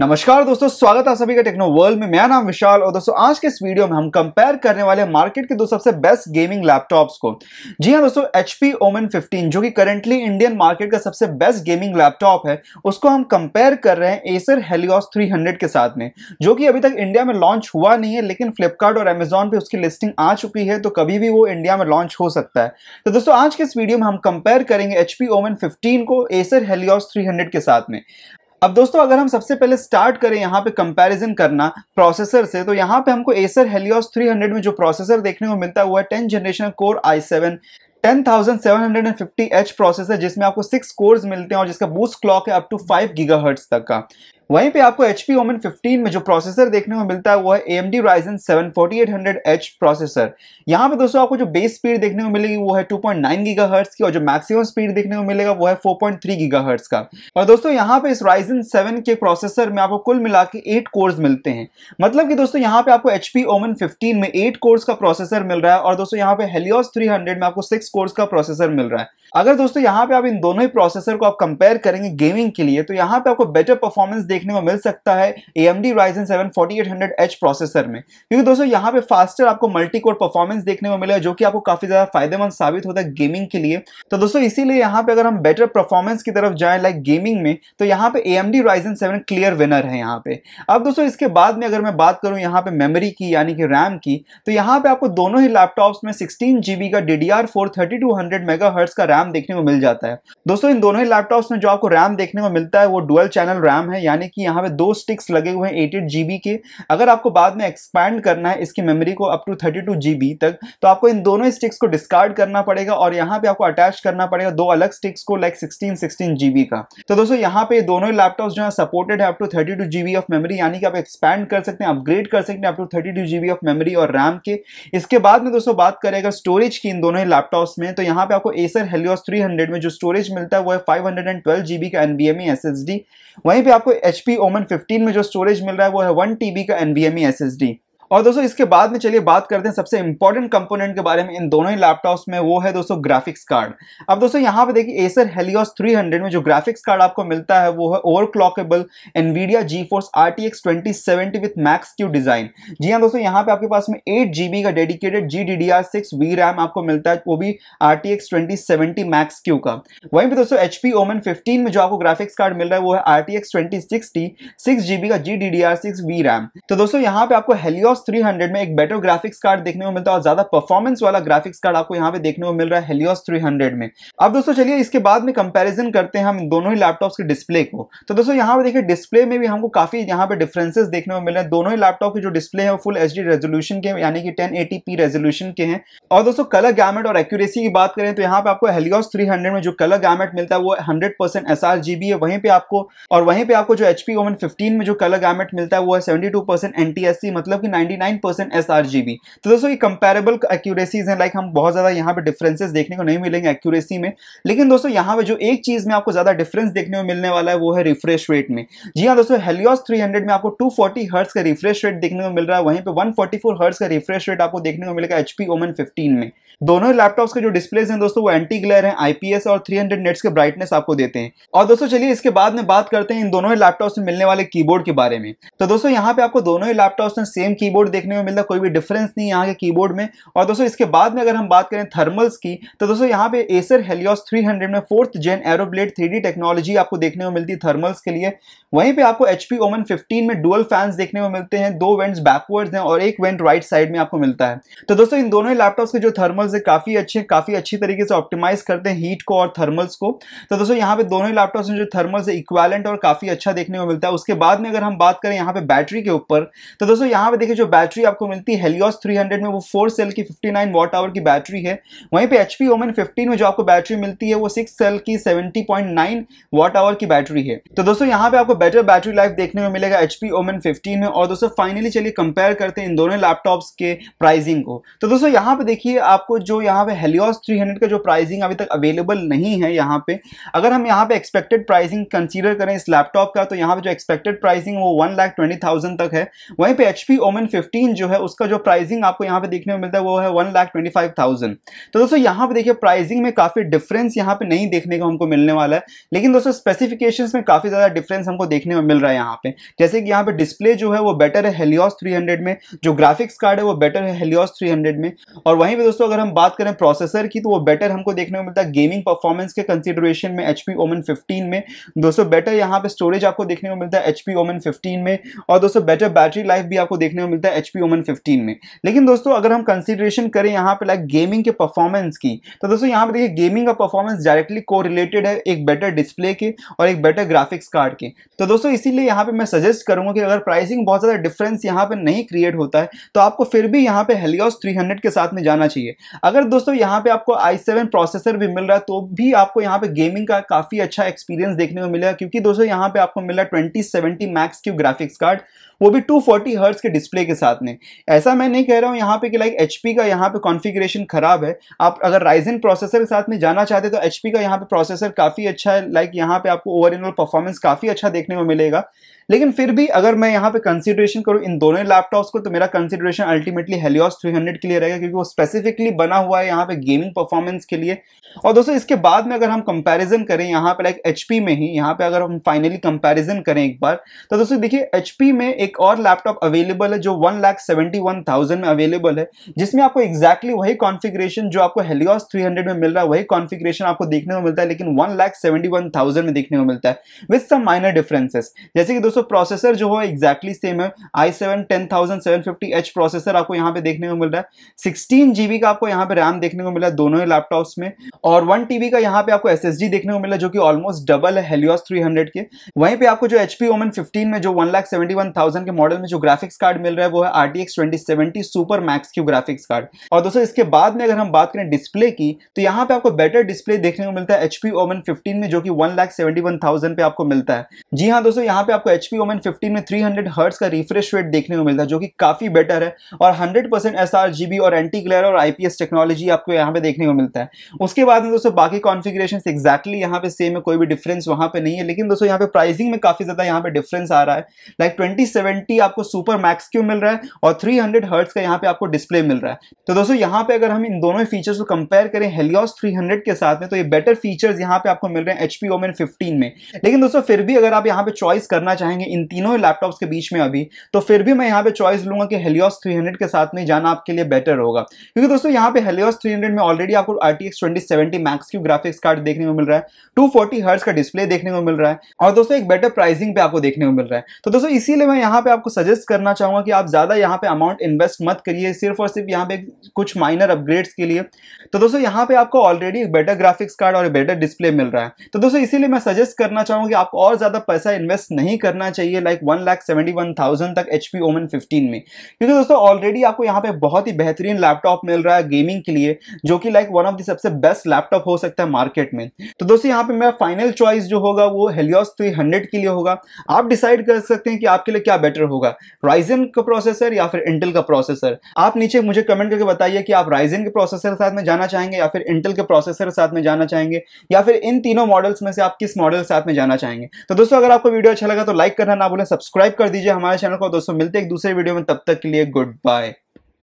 नमस्कार दोस्तों स्वागत है सभी का टेक्नो वर्ल्ड में मेरा नाम विशाल और दोस्तों आज के इस वीडियो में हम कंपेयर करने वाले मार्केट के दो सबसे बेस्ट गेमिंग लैपटॉप्स को जी हां दोस्तों एच पी ओमन फिफ्टीन जो कि करेंटली इंडियन मार्केट का सबसे बेस्ट गेमिंग लैपटॉप है उसको हम कंपेयर कर रहे हैं एसर हेलियोस थ्री के साथ में जो कि अभी तक इंडिया में लॉन्च हुआ नहीं है लेकिन फ्लिपकार्ट और अमेजोन पर उसकी लिस्टिंग आ चुकी है तो कभी भी वो इंडिया में लॉन्च हो सकता है तो दोस्तों आज के इस वीडियो में हम कंपेयर करेंगे एच पी ओमन फिफ्टीन को एसर हेलियोस थ्री के साथ में अब दोस्तों अगर हम सबसे पहले स्टार्ट करें यहाँ पे कंपैरिजन करना प्रोसेसर से तो यहाँ पे हमको एसर हेलियोस 300 में जो प्रोसेसर देखने को मिलता हुआ है ten generation core i seven 10,750H processor जिसमें आपको सिक्स कोर्स मिलते हैं और जिसका बूस्ट क्लॉक है अप टू फाइव गीगा तक का वहीं पे आपको एच पी ओमन फिफ्टीन में जो प्रोसेसर देखने को मिलता है वो है AMD M D Ryzen seven forty eight hundred H processor यहाँ पे दोस्तों आपको जो बेस स्पीड देखने को मिलेगी वो है टू पॉइंट नाइन गीगा की और जो मैक्सिमम स्पीड देखने को मिलेगा वो है फोर पॉइंट थ्री का और दोस्तों यहाँ पे इस Ryzen सेवन के प्रोसेसर में आपको कुल मिला के एट कोर्स मिलते हैं मतलब कि दोस्तों यहाँ पे आपको HP Omen ओमन फिफ्टीन में एट कोर्स का प्रोसेसर मिल रहा है और दोस्तों यहाँ पे हेलियोस थ्री हंड्रेड में आपको सिक्स कोर्स का प्रोसेसर मिल रहा है अगर दोस्तों यहाँ पे आप इन दोनों ही प्रोसेसर को आप कंपेयर करेंगे गेमिंग के लिए तो यहाँ पे आपको बेटर परफॉर्मेंस देखने को मिल सकता है A M D Ryzen seven forty eight hundred H processor में क्योंकि दोस्तों यहाँ पे फास्टर आपको मल्टी कोर परफॉर्मेंस देखने को मिलेगा जो कि आपको काफी ज्यादा फायदेमंद साबित होता है गेमिंग के लिए तो दोस्तों इसीलिए यहाँ पे अगर हम बेटर परफॉर्मेंस की तरफ जाए लाइक गेमिंग में तो यहाँ पे A M D Ryzen seven clear winner है यहाँ पे अब दोस्तों इसके बाद में अगर मैं बात करूँ यहाँ पे मेमोरी की यानी कि रैम की तो यहाँ पे आपको दोनों ही लैपटॉप्स में सिक्सटीन जीबी का D D R four thirty two hundred mega hertz का रैम देखने को मिल जाता है दोस्तों इन दोनों ही लैपटॉप्स में जो आपको रैम देखने को मिलता है वो डुअल चैनल रैम है यानी यानी कि यहाँ पे दो स्टिक्स लगे हुए हैं एट एट के अगर आपको बाद में एक्सपैंड करना है इसकी मेमोरी को अप टू थर्टी टू तक तो आपको इन दोनों स्टिक्स को डिस्कार्ड करना पड़ेगा और यहाँ पे आपको अटैच करना पड़ेगा दो अलग स्टिक्स को लाइक सिक्सटीन सिक्सटीन जीबी का तो दोस्तों यहाँ पे दोनों लैपटॉप जो है सपोर्टेड है up to thirty two GB of memory यानी कि आप एक्सपैंड कर सकते हैं अपग्रेड कर सकते हैं up to thirty two GB of memory और रैम के इसके बाद में दोस्तों बात करें अगर स्टोरेज की इन दोनों लैपटॉप्स में तो यहाँ पे आपको एसर हेलियोस 300 में जो स्टोरेज मिलता है वो है 512 जीबी का एनबीएमई एसएसडी e वहीं पे आपको एच पी ओमन फिफ्टीन में जो स्टोरेज मिल रहा है वो है वन टी बी का ई एस एस डी और दोस्तों इसके बाद में चलिए बात करते हैं सबसे इंपॉर्टेंट कंपोनेंट के बारे में इन दोनों ही लैपटॉप्स में वो है दोस्तों ग्राफिक्स कार्ड अब दोस्तों यहाँ पे देखिए एसर हेलियोस 300 में जो ग्राफिक्स कार्ड आपको मिलता है वो है over clockable Nvidia GeForce R T X twenty seventy with max Q design जी हाँ दोस्तों यहाँ पे आपके पास में एट जीबी का dedicated G D D R six V RAM आपको मिलता है वो भी R T X twenty seventy max Q का वहीं पर दोस्तों एच पी ओमन फिफ्टीन में जो आपको ग्राफिक्स कार्ड मिल रहा है वो है R T X twenty six GB का G D D R six V RAM तो दोस्तों यहाँ पे आपको हेलियोस हेलियोस 300 में एक बेटर ग्राफिक्स कार्ड देखने को मिलता है और ज्यादा परफॉर्मेंस वाला ग्राफिक्स कार्ड आपको यहाँ पे देखने को मिल रहा है हेलियोस 300 में अब दोस्तों चलिए इसके बाद में कंपैरिजन करते हैं हम दोनों ही लैपटॉप्स के डिस्प्ले को तो दोस्तों यहाँ पे देखिए डिस्प्ले में भी हमको काफी यहाँ पे डिफ्रेंसेस देखने को मिल रहे हैं दोनों ही लैपटॉप के जो डिस्प्ले है फुल एच रेजोल्यूशन के यानी कि टेन रेजोल्यूशन के हैं और दोस्तों कलर गैमेट और एक्यूरेसी की बात करें तो यहाँ पे आपको हेलियोस थ्री में जो कलर गैमेट मिलता है वो हंड्रेड परसेंट है वहीं पे आपको और वहीं पे आपको जो एचपी ओवन फिफ्टीन में जो कलर गैमेट मिलता है वो है सेवेंटी टू परसेंट मतलब कि 99% sRGB. तो दोस्तों ये कंपेरेबल एक्यूरेसीज हैं लाइक हम बहुत ज़्यादा यहाँ पे डिफरेंसेस देखने को नहीं मिलेंगे एक्यूरेसी में लेकिन दोस्तों यहाँ पे जो एक चीज़ में आपको ज़्यादा डिफरेंस देखने को मिलने वाला है वो है रिफ्रेश रेट में जी हाँ दोस्तों हेलियोस 300 में आपको 240 फोर्टी हर्ट्स का रिफ्रेश रेट देखने को मिल रहा है वहीं पे 144 फोर्टी हर्ट्स का रिफ्रेश रेट आपको देखने को मिलेगा एचपी ओमन 15 में दोनों लैपटॉप्स के जो डिस्प्लेस हैं दोस्तों वो एंटी ग्लेयर हैं आईपीएस और 300 नेट्स के ब्राइटनेस आपको देते हैं और दोस्तों चलिए इसके बाद में बात करते हैं इन दोनों ही लैपटॉप्स में मिलने वाले कीबोर्ड के बारे में तो दोस्तों यहाँ पे आपको दोनों ही लैपटॉप्स में सेम की कीबोर्ड देखने में मिलता कोई भी डिफरेंस नहीं यहाँ के कीबोर्ड में और दोस्तों इसके बाद में अगर हम बात करें थर्मल्स की तो दोस्तों यहाँ पे एसर हेलियोस 300 में fourth gen AeroBlade three technology आपको देखने को मिलती है थर्मल्स के लिए वहीं पर आपको एच पी ओमन में डुअल फैंस देखने को मिलते हैं दो वेंट्स बैकवर्ड्स हैं और एक वेंट राइट साइड में आपको मिलता है तो दोस्तों इन दोनों ही लैपटॉप्स के जो थर्मल्स है काफी अच्छे काफी अच्छी तरीके से ऑप्टिमाइज करते हैं हीट को और थर्मल्स को तो दोस्तों यहाँ पे दोनों ही लैपटॉप्स में जो थर्मल्स है इक्वालेंट और काफी अच्छा देखने को मिलता है उसके बाद में अगर हम बात करें यहाँ पे बैटरी के ऊपर तो दोस्तों यहाँ पे देखिए जो जो बैटरी आपको मिलती है हेलियोस 300 में वो फोर सेल की 59 नाइन वॉट आवर की बैटरी है वहीं पे एचपी पी ओमन फिफ्टीन में जो आपको बैटरी मिलती है वो सिक्स सेल की 70.9 पॉइंट वॉट आवर की बैटरी है तो दोस्तों यहाँ पे आपको बेटर बैटरी लाइफ देखने में मिलेगा एचपी पी ओमन फिफ्टीन में और दोस्तों फाइनली चलिए कंपेयर करते हैं इन दोनों लैपटॉप्स के प्राइजिंग को तो दोस्तों यहाँ पे देखिए आपको जो यहाँ पे हेलियोस थ्री का जो प्राइजिंग अभी तक अवेलेबल नहीं है यहाँ पे अगर हम यहाँ पे एक्सपेक्टेड प्राइजिंग कंसिडर करें इस लैपटॉप का तो यहाँ पे जो एक्सपेक्टेड प्राइसिंग वो वन लाख ट्वेंटी थाउजेंड तक है वहीं पे एचपी पी ओमन 2015 जो है उसका जो प्राइसिंग आपको यहाँ पे देखने में मिलता है वो है one lakh twenty five thousand तो दोस्तों यहाँ पे देखिए प्राइसिंग में काफ़ी डिफरेंस यहाँ पे नहीं देखने को हमको मिलने वाला है लेकिन दोस्तों स्पेसिफिकेशन में काफ़ी ज़्यादा डिफरेंस हमको देखने में मिल रहा है यहाँ पे जैसे कि यहाँ पे डिस्प्ले जो है वो बेटर है हेलियोस थ्री में जो ग्राफिक्स कार्ड है वो बेटर है हेलियोस थ्री में और वहीं पर दोस्तों अगर हम बात करें प्रोसेसर की तो वो बेटर हमको देखने में मिलता है गेमिंग परफॉर्मेंस के कंसिडरेशन में एच पी ओमन फिफ्टीन में दोस्तों बेटर यहाँ पे स्टोरेज आपको देखने को मिलता है एच पी ओमन फिफ्टीन में और दोस्तों बेटर बैटरी लाइफ भी आपको देखने को मिलता है सकता है एच पी ओमन फिफ्टीन में लेकिन दोस्तों अगर हम कंसिडरेशन करें यहाँ पे लाइक गेमिंग के परफॉर्मेंस की तो दोस्तों यहाँ पे देखिए गेमिंग का परफॉर्मेंस डायरेक्टली को रिलेटेड है एक बेटर डिस्प्ले के और एक बेटर ग्राफिक्स कार्ड के तो दोस्तों इसीलिए यहाँ पे मैं सजेस्ट करूँगा कि अगर प्राइसिंग बहुत ज़्यादा डिफरेंस यहाँ पे नहीं क्रिएट होता है तो आपको फिर भी यहाँ पे हेलियोस 300 के साथ में जाना चाहिए अगर दोस्तों यहाँ पे आपको आई सेवन प्रोसेसर भी मिल रहा है तो भी आपको यहाँ पे गेमिंग का काफ़ी अच्छा एक्सपीरियंस देखने को मिलेगा क्योंकि दोस्तों यहाँ पे आपको मिला twenty seventy max Q graphics card वो भी 240 फोर्टी हर्ट्स के डिस्प्ले के साथ में ऐसा मैं नहीं कह रहा हूँ यहाँ पे कि लाइक एच का यहाँ पे कॉन्फ़िगरेशन खराब है आप अगर राइजन प्रोसेसर के साथ में जाना चाहते तो एच का यहाँ पे प्रोसेसर काफ़ी अच्छा है लाइक यहाँ पे आपको ओवरऑल परफॉर्मेंस काफ़ी अच्छा देखने को मिलेगा लेकिन फिर भी अगर मैं यहाँ पे कंसिडरेशन करूँ इन दोनों लैपटॉप्स को तो मेरा कंसिडरेशन अल्टीमेटली हेलियोस 300 के लिए रहेगा क्योंकि वो स्पेसिफिकली बना हुआ है यहाँ पे गेमिंग परफॉर्मेंस के लिए और दोस्तों इसके बाद में अगर हम कंपैरिजन करें यहाँ पे लाइक एच में ही यहाँ पे अगर हम फाइनली कंपेरिजन करें एक बार तो दोस्तों देखिए एच में एक और लैपटॉप अवेलेबल है जो वन में अवेलेबल है जिसमें आपको एक्जैक्टली exactly वही कॉन्फिग्रेशन जो आपको हेलियोस थ्री में मिल रहा है वही कॉन्फिग्रेशन आपको देखने को मिलता है लेकिन वन में देखने को मिलता है विथ सम माइनर डिफरेंसेस जैसे कि दोस्तों दोस्तों प्रोसेसर जो है एक्जैक्टली सेम है i seven ten thousand seven fifty H processor आपको यहाँ पे देखने को मिल रहा है सिक्सटीन जीबी का आपको यहाँ पे रैम देखने को मिला है दोनों ही लैपटॉप्स में और वन टीबी का यहाँ पे आपको एस देखने को मिला जो कि ऑलमोस्ट डबल है हेलियोस थ्री के वहीं पे आपको जो एच पी ओमन फिफ्टीन में जो one lakh seventy one thousand के मॉडल में जो ग्राफिक्स कार्ड मिल रहा है वो है R T X twenty seventy super max Q graphics card और दोस्तों इसके बाद में अगर हम बात करें डिस्प्ले की तो यहाँ पे आपको बेटर डिस्प्ले देखने को मिलता है एच पी ओमन फिफ्टीन में जो कि one lakh seventy one thousand पे आपको मिलता है जी हाँ दोस्तों यहाँ पे आपको H H P Omen fifteen में थ्री हंड्रेड हर्ट्स का रिफ्रेश रेट देखने को मिलता है जो कि काफ़ी बेटर है और hundred percent S R G B और एंटी ग्लेयर और आई पी एस टेक्नोलॉजी आपको यहाँ पे देखने को मिलता है उसके बाद में दोस्तों बाकी कॉन्फिग्रेशन एक्जैक्टली यहाँ पे सेम है कोई भी डिफरेंस वहाँ पे नहीं है लेकिन दोस्तों यहाँ पे प्राइसिंग में काफ़ी ज़्यादा यहाँ पे डिफरेंस आ रहा है लाइक ट्वेंटी सेवेंटी आपको सुपर मैक्स क्यों मिल रहा है और थ्री हंड्रेड हर्ट्स का यहाँ पे आपको डिस्प्ले मिल रहा है तो दोस्तों यहाँ पे अगर हम इन दोनों फीचर्स को कंपेयर करें हेलियॉस थ्री हंड्रेड के साथ में तो ये बेटर फीचर्स यहाँ पे आपको मिल रहे हैं एच पी ओमेन फिफ्टीन में लेकिन दोस्तों फिर भी अगर आप यहाँ पे चॉइस करना चाहें पाएंगे इन तीनों लैपटॉप्स के बीच में अभी तो फिर भी मैं यहाँ पे चॉइस लूंगा कि हेलियोस 300 के साथ में जाना आपके लिए बेटर होगा क्योंकि दोस्तों यहाँ पे हेलियोस 300 में ऑलरेडी आपको R T X max Q graphics card देखने को मिल रहा है टू फोर्टी का डिस्प्ले देखने को मिल रहा है और दोस्तों एक बेटर प्राइसिंग पे आपको देखने को मिल रहा है तो दोस्तों इसीलिए मैं यहाँ पे आपको सजेस्ट करना चाहूंगा कि आप ज्यादा यहाँ पे अमाउंट इन्वेस्ट मत करिए सिर्फ और सिर्फ यहाँ पे कुछ माइनर अपग्रेड्स के लिए तो दोस्तों यहाँ पे आपको ऑलरेडी एक बेटर ग्राफिक्स कार्ड और बेटर डिस्प्ले मिल रहा है तो दोस्तों इसीलिए मैं सजेस्ट करना चाहूंगा कि आपको और ज्यादा पैसा इन्वेस्ट नहीं करना करना चाहिए like one lakh seventy one thousand तक एच पी ओमन फिफ्टीन में क्योंकि दोस्तों ऑलरेडी आपको यहाँ पे बहुत ही बेहतरीन लैपटॉप मिल रहा है गेमिंग के लिए जो कि लाइक वन ऑफ द सबसे बेस्ट लैपटॉप हो सकता है मार्केट में तो दोस्तों यहाँ पे मेरा फाइनल चॉइस जो होगा वो हेलियोस थ्री हंड्रेड के लिए होगा आप डिसाइड कर सकते हैं कि आपके लिए क्या बेटर होगा राइजन का प्रोसेसर या फिर इंटेल का प्रोसेसर आप नीचे मुझे कमेंट करके बताइए कि आप राइजन के प्रोसेसर के साथ में जाना चाहेंगे या फिर इंटेल के प्रोसेसर के साथ में जाना चाहेंगे या फिर इन तीनों मॉडल्स में से आप किस मॉडल साथ में जाना चाहेंगे तो दोस्तों अगर आपको वीडियो अच्छा लगा तो लाइक लाइक करना ना बोले सब्सक्राइब कर दीजिए हमारे चैनल को दोस्तों मिलते एक दूसरे वीडियो में तब तक के लिए गुड बाय